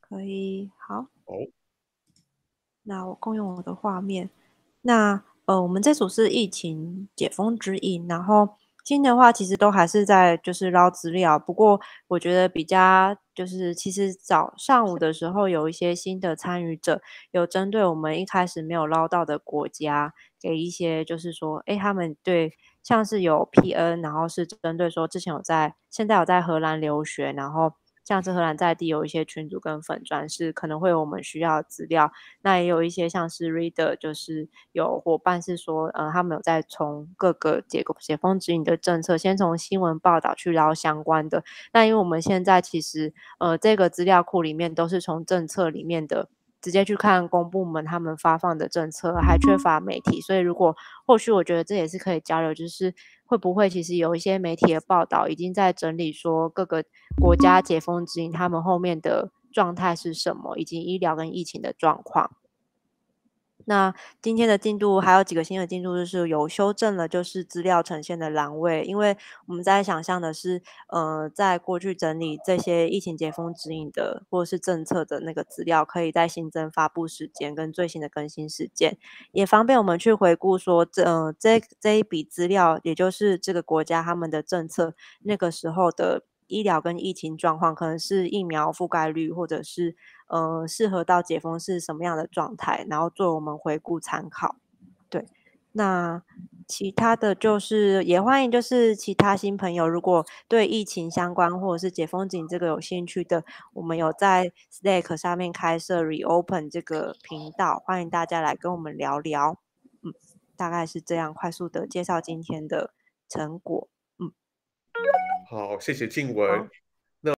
可以，好。那我共用我的画面。那呃，我们这组是疫情解封指引。然后今的话，其实都还是在就是捞资料。不过我觉得比较就是，其实早上午的时候有一些新的参与者，有针对我们一开始没有捞到的国家，给一些就是说，哎，他们对像是有 PN，然后是针对说之前有在现在有在荷兰留学，然后。像是荷兰在地有一些群组跟粉砖，是可能会有我们需要资料。那也有一些像是 reader，就是有伙伴是说，呃，他们有在从各个解解封指引的政策，先从新闻报道去捞相关的。那因为我们现在其实，呃，这个资料库里面都是从政策里面的。直接去看公部门他们发放的政策，还缺乏媒体。所以如果后续，我觉得这也是可以交流，就是会不会其实有一些媒体的报道已经在整理，说各个国家解封之后他们后面的状态是什么，以及医疗跟疫情的状况。那今天的进度还有几个新的进度，就是有修正了，就是资料呈现的栏位。因为我们在想象的是，呃，在过去整理这些疫情解封指引的或者是政策的那个资料，可以在新增发布时间跟最新的更新时间，也方便我们去回顾说，这这这一笔资料，也就是这个国家他们的政策那个时候的。医疗跟疫情状况，可能是疫苗覆盖率，或者是呃适合到解封是什么样的状态，然后做我们回顾参考。对，那其他的就是也欢迎就是其他新朋友，如果对疫情相关或者是解封景这个有兴趣的，我们有在 s t a c k 上面开设 Reopen 这个频道，欢迎大家来跟我们聊聊。嗯，大概是这样快速的介绍今天的成果。谢谢静文。